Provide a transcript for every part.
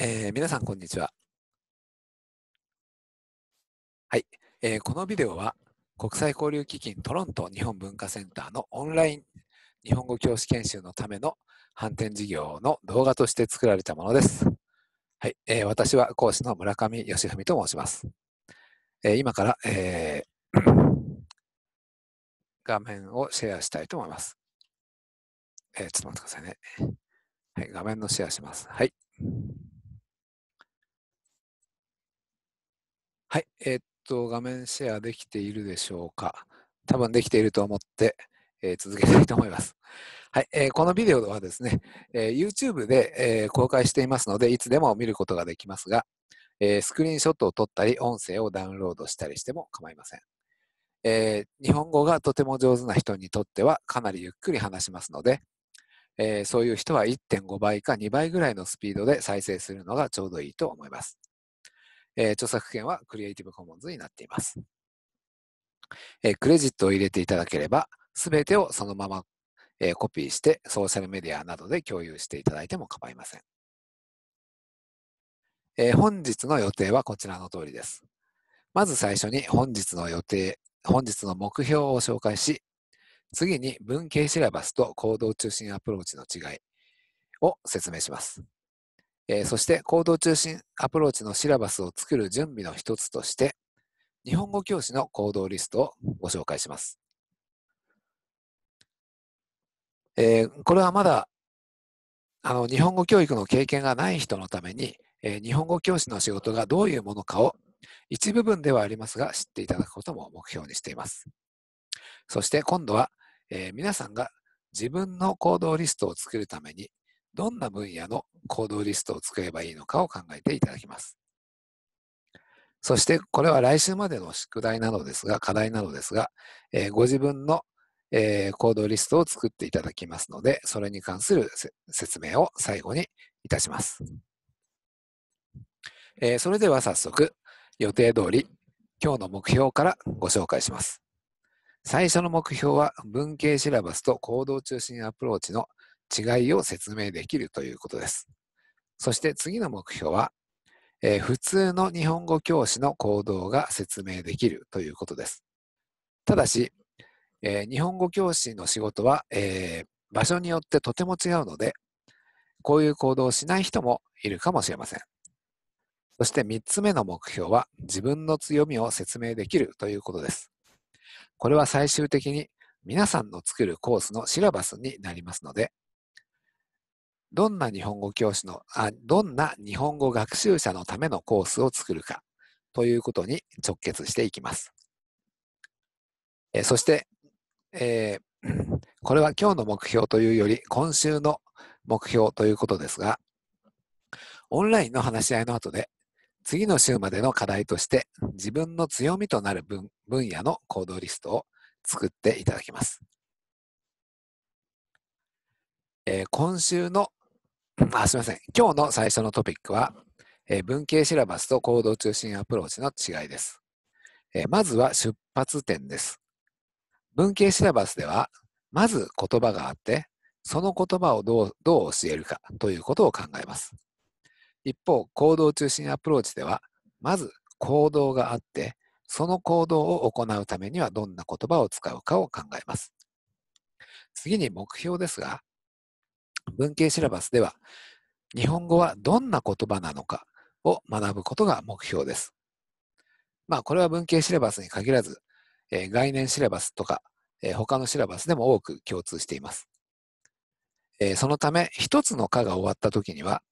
えー、皆さん、こんにちは。はい、えー、このビデオは、国際交流基金トロント日本文化センターのオンライン日本語教師研修のための反転事業の動画として作られたものです。はい、えー、私は講師の村上義文と申します。えー、今から、えー、画面をシェアしたいと思います。えー、ちょっと待ってくださいね。はい、画面のシェアします。はい。はい、えー、っと、画面シェアできているでしょうか。多分できていると思って、えー、続けたいと思います。はい、えー、このビデオはですね、えー、YouTube で、えー、公開していますので、いつでも見ることができますが、えー、スクリーンショットを撮ったり、音声をダウンロードしたりしても構いません。えー、日本語がとても上手な人にとってはかなりゆっくり話しますので、えー、そういう人は1.5倍か2倍ぐらいのスピードで再生するのがちょうどいいと思います。えー、著作権はクリエイティブコモンズになっています。えー、クレジットを入れていただければ、すべてをそのまま、えー、コピーしてソーシャルメディアなどで共有していただいても構いません。えー、本日の予定はこちらの通りです。まず最初に本日の予定、本日の目標を紹介し、次に文系シラバスと行動中心アプローチの違いを説明します。えー、そして行動中心アプローチのシラバスを作る準備の一つとして、日本語教師の行動リストをご紹介します。えー、これはまだあの日本語教育の経験がない人のために、えー、日本語教師の仕事がどういうものかを一部分ではありますが知っていただくことも目標にしています。そして今度は、えー、皆さんが自分の行動リストを作るためにどんな分野の行動リストを作ればいいのかを考えていただきます。そしてこれは来週までの宿題なのですが、課題なのですが、えー、ご自分の、えー、行動リストを作っていただきますので、それに関する説明を最後にいたします。えー、それでは早速、予定通り、今日の目標からご紹介します。最初の目標は、文系シラバスと行動中心アプローチの違いを説明できるということです。そして次の目標は、えー、普通の日本語教師の行動が説明できるということです。ただし、えー、日本語教師の仕事は、えー、場所によってとても違うので、こういう行動をしない人もいるかもしれません。そして三つ目の目標は、自分の強みを説明できるということです。これは最終的に皆さんの作るコースのシラバスになりますので、どんな日本語教師の、あどんな日本語学習者のためのコースを作るかということに直結していきます。えそして、えー、これは今日の目標というより今週の目標ということですが、オンラインの話し合いの後で、次の週までの課題として自分の強みとなる分分野の行動リストを作っていただきます。えー、今週のあすみません。今日の最初のトピックは、えー、文系シラバスと行動中心アプローチの違いです。えー、まずは出発点です。文系シラバスでは、まず言葉があって、その言葉をどうどう教えるかということを考えます。一方、行動中心アプローチでは、まず行動があって、その行動を行うためにはどんな言葉を使うかを考えます。次に目標ですが、文系シラバスでは、日本語はどんな言葉なのかを学ぶことが目標です。まあ、これは文系シラバスに限らず、えー、概念シラバスとか、えー、他のシラバスでも多く共通しています。えー、そのため、一つの科が終わった時には、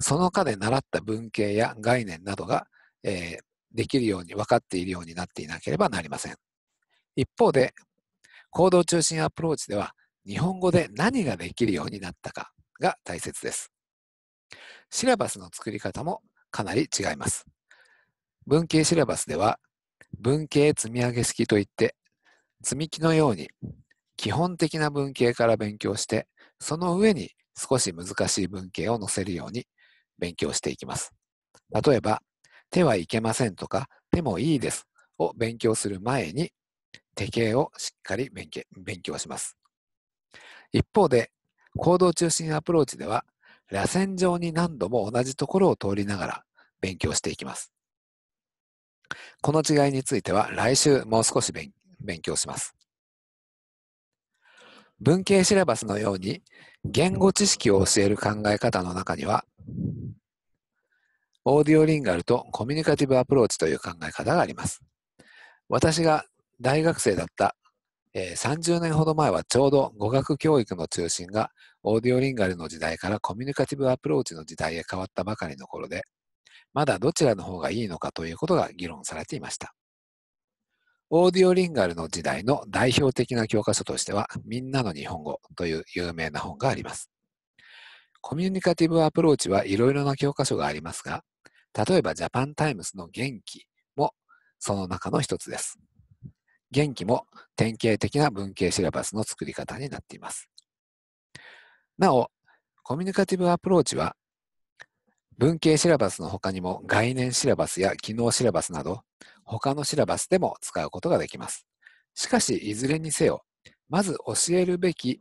その科で習った文系や概念などが、えできるように分かっているようになっていなければなりません。一方で、行動中心アプローチでは、日本語で何ができるようになったかが大切です。シラバスの作り方もかなり違います。文系シラバスでは文系積み上げ式といって積み木のように基本的な文系から勉強してその上に少し難しい文系を載せるように勉強していきます。例えば手はいけませんとか手もいいですを勉強する前に手形をしっかり勉強します。一方で、行動中心アプローチでは、螺旋状に何度も同じところを通りながら勉強していきます。この違いについては来週もう少し勉強します。文系シラバスのように言語知識を教える考え方の中には、オーディオリンガルとコミュニカティブアプローチという考え方があります。私が大学生だったえー、30年ほど前はちょうど語学教育の中心がオーディオリンガルの時代からコミュニカティブアプローチの時代へ変わったばかりの頃で、まだどちらの方がいいのかということが議論されていました。オーディオリンガルの時代の代表的な教科書としては、みんなの日本語という有名な本があります。コミュニカティブアプローチはいろいろな教科書がありますが、例えばジャパンタイムスの元気もその中の一つです。元気も典型的な文系シラバスの作り方になっています。なお、コミュニカティブアプローチは、文系シラバスの他にも概念シラバスや機能シラバスなど、他のシラバスでも使うことができます。しかし、いずれにせよ、まず教えるべき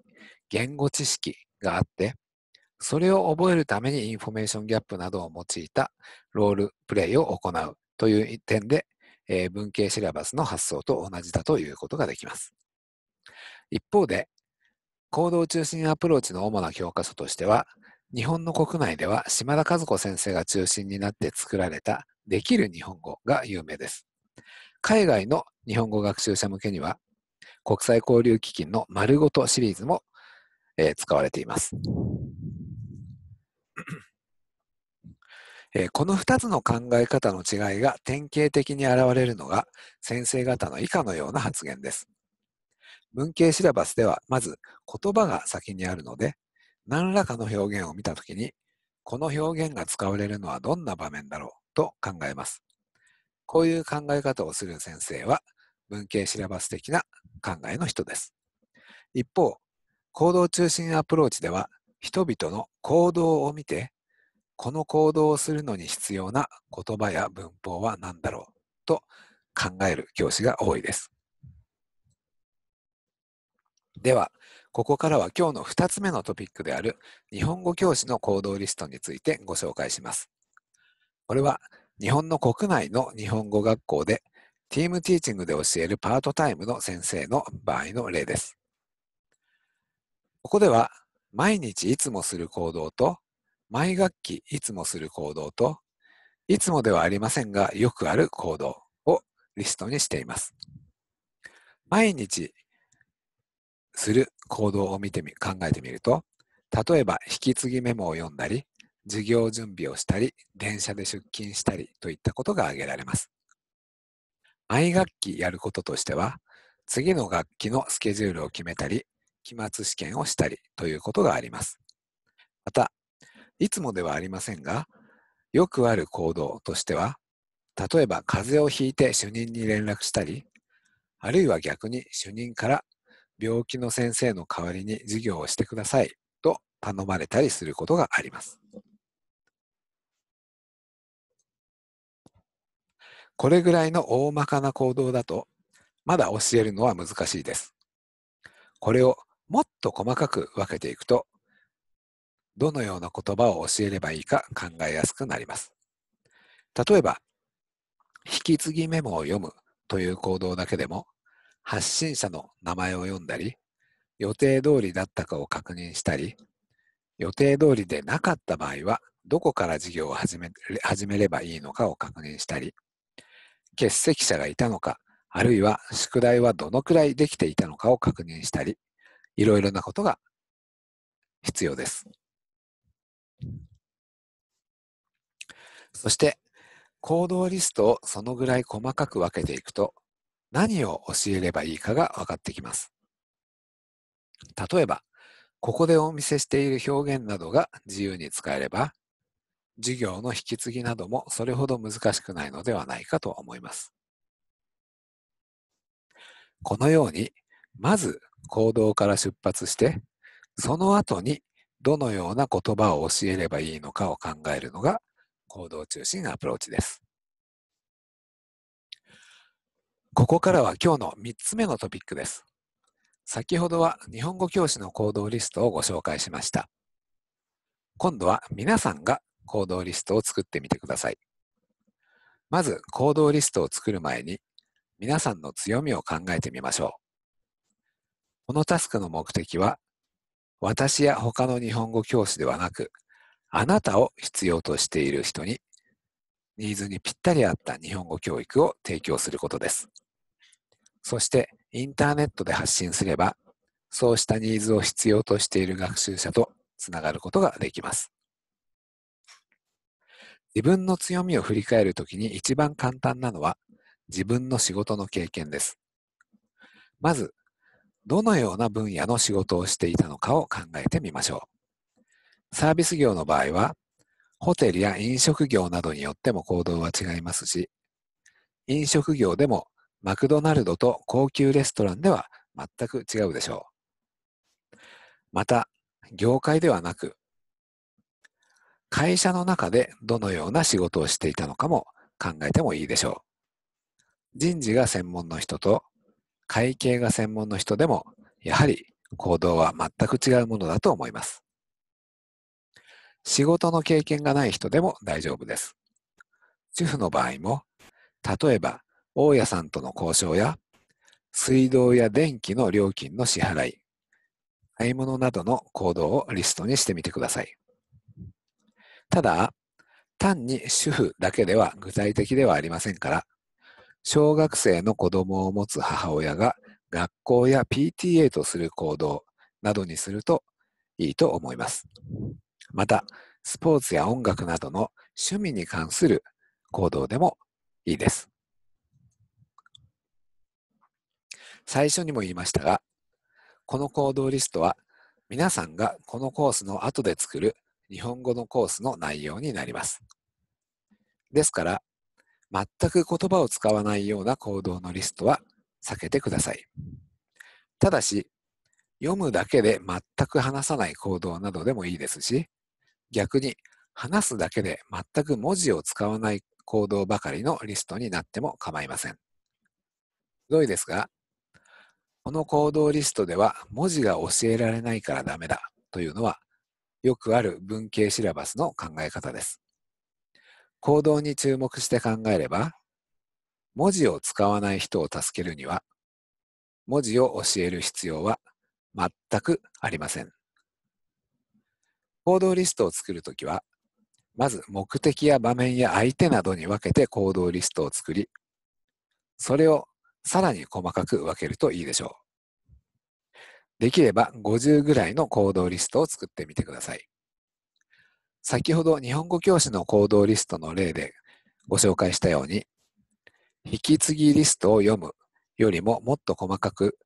言語知識があって、それを覚えるためにインフォメーションギャップなどを用いたロールプレイを行うという点でえー、文系シラバスの発想と同じだということができます。一方で、行動中心アプローチの主な教科書としては、日本の国内では島田和子先生が中心になって作られたできる日本語が有名です。海外の日本語学習者向けには、国際交流基金の丸ごとシリーズも、えー、使われています。えー、この2つの考え方の違いが典型的に現れるのが先生方の以下のような発言です。文系シラバスではまず言葉が先にあるので何らかの表現を見たときにこの表現が使われるのはどんな場面だろうと考えます。こういう考え方をする先生は文系シラバス的な考えの人です。一方、行動中心アプローチでは人々の行動を見てこの行動をするのに必要な言葉や文法は何だろうと考える教師が多いです。では、ここからは今日の2つ目のトピックである日本語教師の行動リストについてご紹介します。これは日本の国内の日本語学校でティームティーチングで教えるパートタイムの先生の場合の例です。ここでは毎日いつもする行動と毎学期いつもする行動と、いつもではありませんがよくある行動をリストにしています。毎日する行動を見てみ考えてみると、例えば引き継ぎメモを読んだり、授業準備をしたり、電車で出勤したりといったことが挙げられます。毎学期やることとしては、次の学期のスケジュールを決めたり、期末試験をしたりということがあります。また、いつもではありませんが、よくある行動としては、例えば風邪をひいて主任に連絡したり、あるいは逆に主任から病気の先生の代わりに授業をしてくださいと頼まれたりすることがあります。これぐらいの大まかな行動だと、まだ教えるのは難しいです。これをもっと細かく分けていくと、どのような言葉を教えればいいか考えやすくなります。例えば、引き継ぎメモを読むという行動だけでも、発信者の名前を読んだり、予定通りだったかを確認したり、予定通りでなかった場合は、どこから事業を始め始めればいいのかを確認したり、欠席者がいたのか、あるいは宿題はどのくらいできていたのかを確認したり、いろいろなことが必要です。そして、行動リストをそのぐらい細かく分けていくと、何を教えればいいかが分かってきます。例えば、ここでお見せしている表現などが自由に使えれば、授業の引き継ぎなどもそれほど難しくないのではないかと思います。このように、まず行動から出発して、その後にどのような言葉を教えればいいのかを考えるのが行動中心アプローチです。ここからは今日の3つ目のトピックです。先ほどは日本語教師の行動リストをご紹介しました。今度は皆さんが行動リストを作ってみてください。まず行動リストを作る前に皆さんの強みを考えてみましょう。このタスクの目的は私や他の日本語教師ではなく、あなたを必要としている人に、ニーズにぴったり合った日本語教育を提供することです。そして、インターネットで発信すれば、そうしたニーズを必要としている学習者とつながることができます。自分の強みを振り返るときに一番簡単なのは、自分の仕事の経験です。まず、どのような分野の仕事をしていたのかを考えてみましょう。サービス業の場合は、ホテルや飲食業などによっても行動は違いますし、飲食業でもマクドナルドと高級レストランでは全く違うでしょう。また、業界ではなく、会社の中でどのような仕事をしていたのかも考えてもいいでしょう。人事が専門の人と会計が専門の人でも、やはり行動は全く違うものだと思います。仕事の経験がない人でも大丈夫です。主婦の場合も、例えば大家さんとの交渉や、水道や電気の料金の支払い、買い物などの行動をリストにしてみてください。ただ、単に主婦だけでは具体的ではありませんから、小学生の子供を持つ母親が学校や PTA とする行動などにするといいと思います。また、スポーツや音楽などの趣味に関する行動でもいいです。最初にも言いましたが、この行動リストは皆さんがこのコースの後で作る日本語のコースの内容になります。ですから、全く言葉を使わないような行動のリストは避けてください。ただし、読むだけで全く話さない行動などでもいいですし、逆に話すだけで全く文字を使わない行動ばかりのリストになっても構いません。ひどいですが、この行動リストでは文字が教えられないからダメだというのはよくある文系シラバスの考え方です。行動に注目して考えれば、文字を使わない人を助けるには、文字を教える必要は全くありません。行動リストを作るときは、まず目的や場面や相手などに分けて行動リストを作り、それをさらに細かく分けるといいでしょう。できれば50ぐらいの行動リストを作ってみてください。先ほど日本語教師の行動リストの例でご紹介したように、引き継ぎリストを読むよりももっと細かく、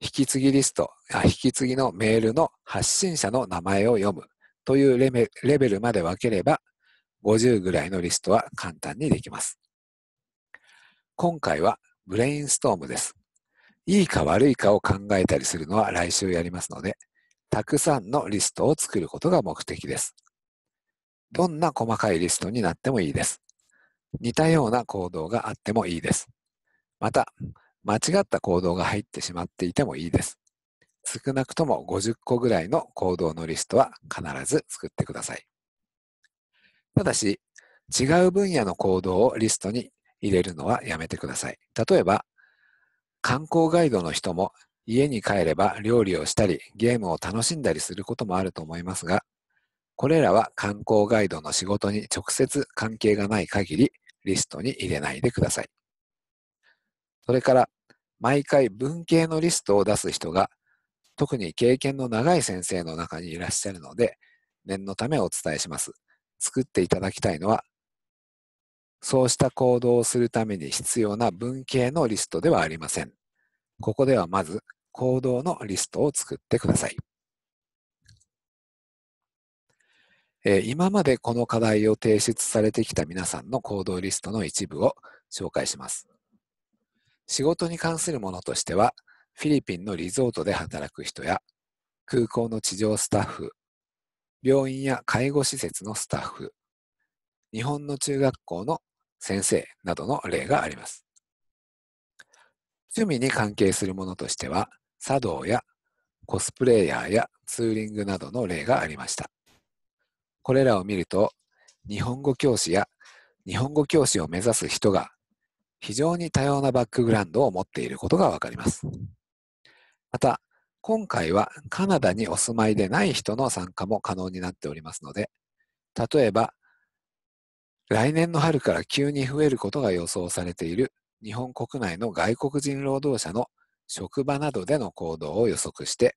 引き継ぎリスト、引き継ぎのメールの発信者の名前を読むというレベルまで分ければ、50ぐらいのリストは簡単にできます。今回はブレインストームです。いいか悪いかを考えたりするのは来週やりますので、たくさんのリストを作ることが目的です。どんな細かいリストになってもいいです。似たような行動があってもいいです。また、間違った行動が入ってしまっていてもいいです。少なくとも50個ぐらいの行動のリストは必ず作ってください。ただし、違う分野の行動をリストに入れるのはやめてください。例えば、観光ガイドの人も家に帰れば料理をしたりゲームを楽しんだりすることもあると思いますが、これらは観光ガイドの仕事に直接関係がない限りリストに入れないでください。それから毎回文系のリストを出す人が特に経験の長い先生の中にいらっしゃるので念のためお伝えします。作っていただきたいのはそうした行動をするために必要な文系のリストではありません。ここではまず行動のリストを作ってください。えー、今までこの課題を提出されてきた皆さんの行動リストの一部を紹介します。仕事に関するものとしては、フィリピンのリゾートで働く人や、空港の地上スタッフ、病院や介護施設のスタッフ、日本の中学校の先生などの例があります。趣味に関係するものとしては、茶道やコスプレイヤーやツーリングなどの例がありました。これらを見ると、日本語教師や日本語教師を目指す人が非常に多様なバックグラウンドを持っていることがわかります。また、今回はカナダにお住まいでない人の参加も可能になっておりますので、例えば、来年の春から急に増えることが予想されている日本国内の外国人労働者の職場などでの行動を予測して、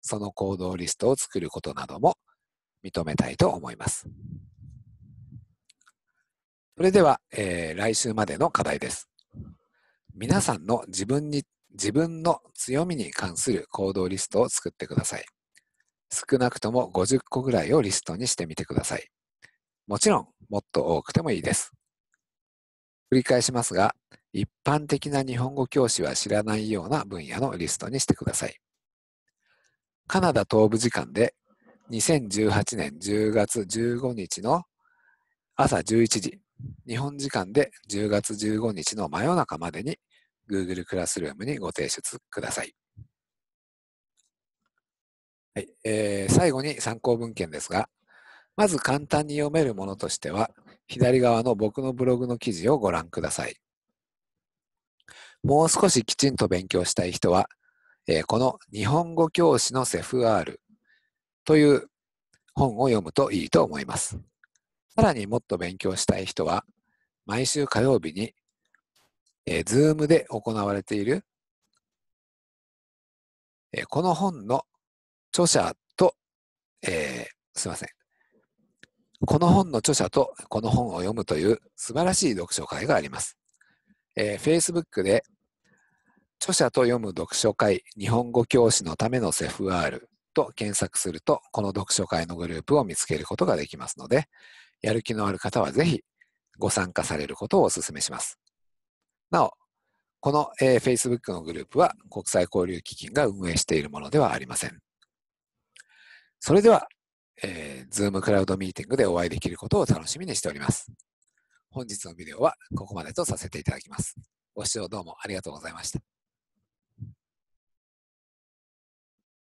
その行動リストを作ることなども認めたいと思います。それでは、えー、来週までの課題です。皆さんの自分に、自分の強みに関する行動リストを作ってください。少なくとも50個ぐらいをリストにしてみてください。もちろん、もっと多くてもいいです。繰り返しますが、一般的な日本語教師は知らないような分野のリストにしてください。カナダ東部時間で2018年10月15日の朝11時、日本時間で10月15日の真夜中までに Google クラスルームにご提出ください。はいえー、最後に参考文献ですが、まず簡単に読めるものとしては、左側の僕のブログの記事をご覧ください。もう少しきちんと勉強したい人は、えー、この日本語教師のセフ r という本を読むといいと思います。さらにもっと勉強したい人は、毎週火曜日に、えー、Zoom で行われている、えー、この本の著者と、えー、すいません。この本の著者とこの本を読むという素晴らしい読書会があります。えー、Facebook で著者と読む読書会日本語教師のためのセフールと検索すると、この読書会のグループを見つけることができますので、やる気のある方はぜひご参加されることをお勧めします。なお、この、えー、Facebook のグループは国際交流基金が運営しているものではありません。それでは、えー、Zoom クラウドミーティングでお会いできることを楽しみにしております。本日のビデオはここまでとさせていただきます。ご視聴どうもありがとうございました。